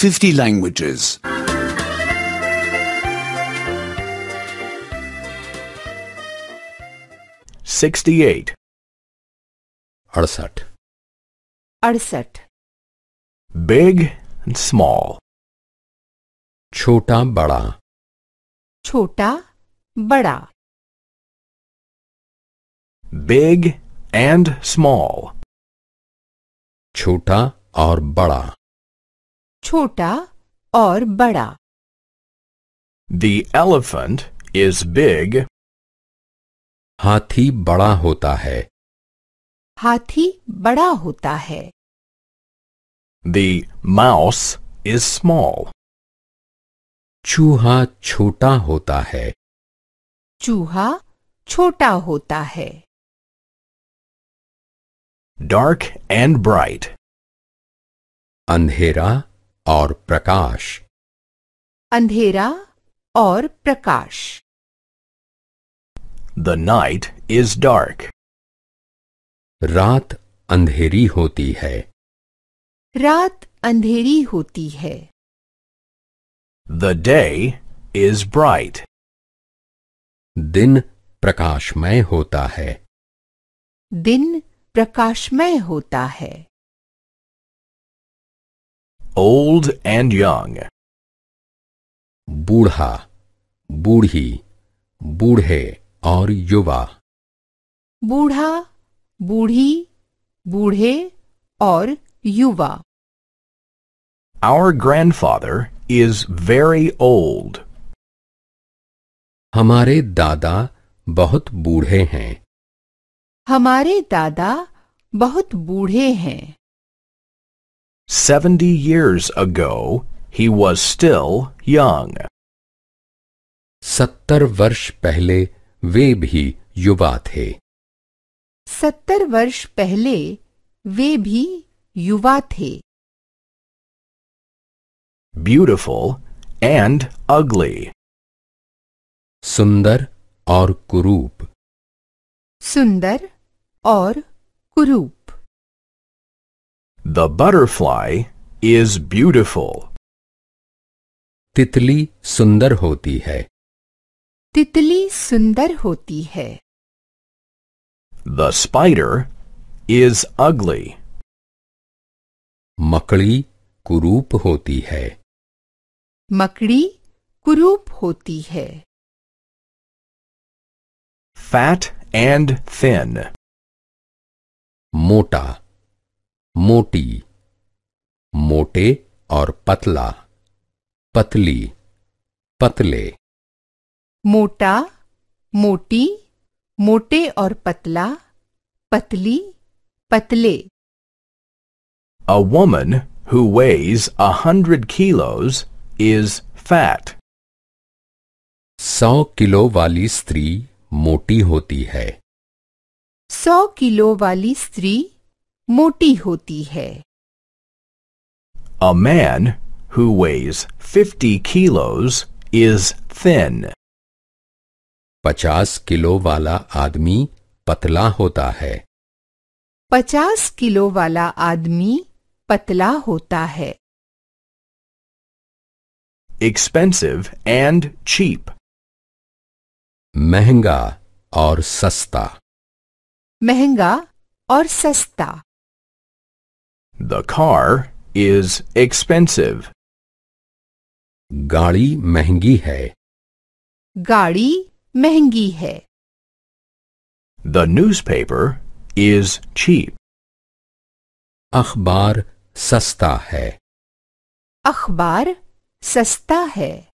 50 languages. 68 Arsat. 68 Big and small Chota bada Chota bada Big and small Chota or bada. छोटा और बड़ा The elephant is big. हाथी बड़ा होता है हाथी बड़ा होता है The mouse is small. चूहा छोटा होता है चूहा छोटा होता है Dark and bright. अंधेरा और प्रकाश अंधेरा और प्रकाश द नाइट इज डार्क रात अंधेरी होती है रात अंधेरी होती है द डे इज ब्राइट दिन प्रकाशमय होता है दिन प्रकाशमय होता है old and young. बूढ़ा बूढ़ी बूढ़े और युवा बूढ़ा बूढ़ी बूढ़े और युवा Our grandfather is very old. हमारे दादा बहुत बूढ़े हैं हमारे दादा बहुत बूढ़े हैं 70 years ago, he was still young. 70 वर्ष पहले वे भी युवा थे 70 वर्ष पहले वे भी युवा थे beautiful and ugly सुंदर और कुरूप सुंदर और कुरूप the butterfly is beautiful. तितली सुंदर होती है तितली सुंदर होती है The spider is ugly. मकड़ी कुरूप होती है मकड़ी कुरूप होती है Fat and thin. मोटा मोटी मोटे और पतला पतली पतले मोटा मोटी मोटे और पतला पतली पतले A woman who weighs a hundred kilos is fat. सौ किलो वाली स्त्री मोटी होती है सौ किलो वाली स्त्री मोटी होती है A man who weighs 50 kilos is thin. 50 kilo वाला आदमी पतला होता है 50 किलो वाला आदमी पतला होता है एक्सपेंसिव एंड चीप महंगा और सस्ता महंगा और सस्ता The car is expensive. Gari mehengi hai. Gari mehengi hai. The newspaper is cheap. Akhbar sasta hai. Akhbar sasta hai.